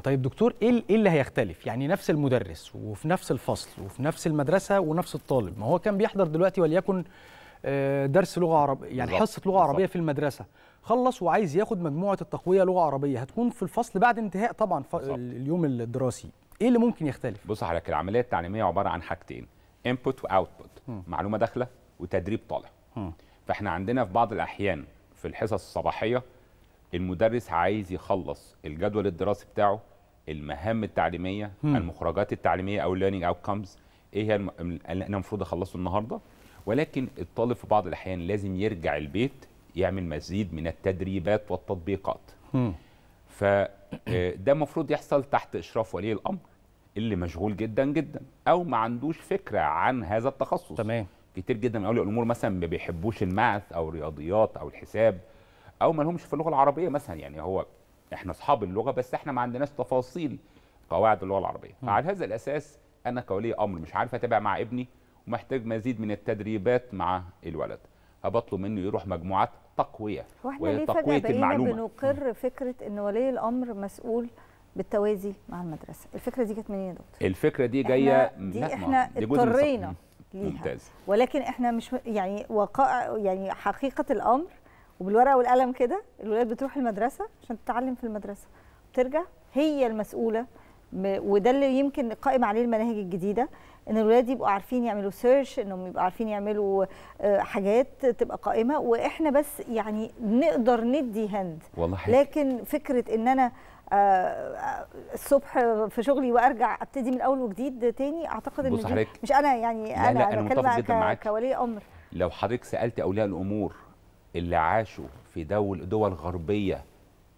طيب دكتور إيه, ايه اللي هيختلف؟ يعني نفس المدرس وفي نفس الفصل وفي نفس المدرسه ونفس الطالب، ما هو كان بيحضر دلوقتي وليكن آه، درس لغه عربيه يعني حصه لغه عربيه في المدرسه، خلص وعايز ياخد مجموعه التقويه لغه عربيه هتكون في الفصل بعد انتهاء طبعا اليوم الدراسي، ايه اللي ممكن يختلف؟ بص حضرتك العمليه التعليميه عباره عن حاجتين انبوت واوتبوت، معلومه داخله وتدريب طالع. فاحنا عندنا في بعض الاحيان في الحصص الصباحيه المدرس عايز يخلص الجدول الدراسي بتاعه المهام التعليميه هم. المخرجات التعليميه او learning outcomes ايه هي اللي انا المفروض اخلصه النهارده ولكن الطالب في بعض الاحيان لازم يرجع البيت يعمل مزيد من التدريبات والتطبيقات هم. فده آه، المفروض يحصل تحت اشراف ولي الامر اللي مشغول جدا جدا او ما عندوش فكره عن هذا التخصص تمام كتير جدا من اولياء الامور مثلا ما بيحبوش الماث او الرياضيات او الحساب او ما لهمش في اللغه العربيه مثلا يعني هو احنا اصحاب اللغه بس احنا ما عندناش تفاصيل قواعد اللغه العربيه فعلى هذا الاساس انا كولي امر مش عارف اتابع مع ابني ومحتاج مزيد من التدريبات مع الولد فبطلب منه يروح مجموعات تقويه واحنا المعلومه فجاه بقينا بنقر فكره ان ولي الامر مسؤول بالتوازي مع المدرسه الفكره دي جت منين يا دكتور الفكره دي يعني جايه دي احنا اضطرينا ليها ممتاز. ولكن احنا مش يعني وقائع يعني حقيقه الامر وبالورقه والقلم كده الولاد بتروح المدرسه عشان تتعلم في المدرسه بترجع هي المسؤوله وده اللي يمكن قائم عليه المناهج الجديده ان الولاد يبقوا عارفين يعملوا سيرش انهم يبقوا عارفين يعملوا آه، حاجات تبقى قائمه واحنا بس يعني نقدر ندي هند والله لكن فكره ان انا آه، آه، الصبح في شغلي وارجع ابتدي من اول وجديد تاني اعتقد ان مش انا يعني انا انا, أنا بتكلم كولي امر لو حضرتك سالت اولياء الامور اللي عاشوا في دول دول غربيه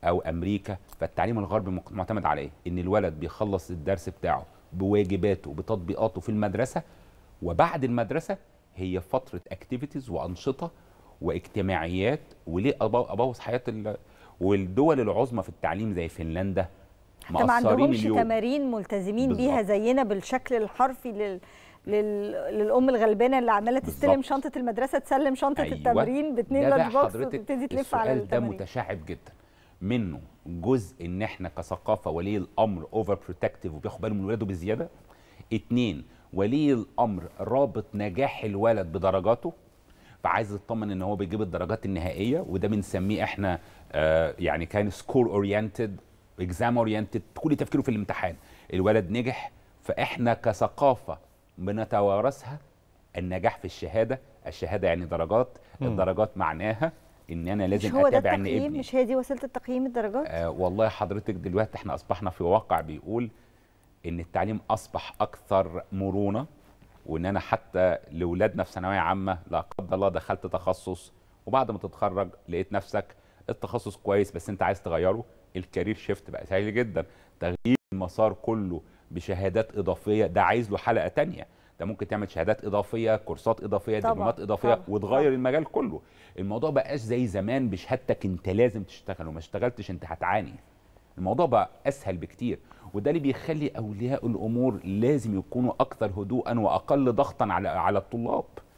او امريكا فالتعليم الغربي معتمد على ايه؟ ان الولد بيخلص الدرس بتاعه بواجباته بتطبيقاته في المدرسه وبعد المدرسه هي فتره اكتيفيتيز وانشطه واجتماعيات وليه ابوظ حياه ال... والدول العظمى في التعليم زي فنلندا حتى ما عندهمش تمارين ملتزمين بالزبط. بيها زينا بالشكل الحرفي لل... للام الغلبانه اللي عماله تستلم شنطه المدرسه تسلم شنطه أيوة. التمرين باثنين لانش بوكس وتبتدي تلف على التمرين ده متشعب جدا منه جزء ان احنا كثقافه ولي الامر اوفر بروتكتيف وبياخد باله من ولاده بزياده اتنين ولي الامر رابط نجاح الولد بدرجاته فعايز يطمن ان هو بيجيب الدرجات النهائيه وده بنسميه احنا آه يعني كان سكور اورينتد اكزام اورينتد كل تفكيره في الامتحان الولد نجح فاحنا كثقافه بنتوارثها النجاح في الشهاده الشهاده يعني درجات مم. الدرجات معناها ان انا لازم مش هو اتابع ده التقييم ان ابني مش هي دي وسيله التقييم الدرجات آه والله حضرتك دلوقتي احنا اصبحنا في واقع بيقول ان التعليم اصبح اكثر مرونه وان انا حتى لاولادنا في ثانويه عامه لا قدر الله دخلت تخصص وبعد ما تتخرج لقيت نفسك التخصص كويس بس انت عايز تغيره الكارير شيفت بقى سهل جدا تغيير المسار كله بشهادات اضافيه ده عايز له حلقه تانية ده ممكن تعمل شهادات اضافيه كورسات اضافيه دبلومات اضافيه طبعا. وتغير طبعا. المجال كله الموضوع بقاش زي زمان بشهادتك انت لازم تشتغل وما اشتغلتش انت هتعاني الموضوع بقى اسهل بكتير وده اللي بيخلي اولياء الامور لازم يكونوا اكثر هدوءا واقل ضغطا على على الطلاب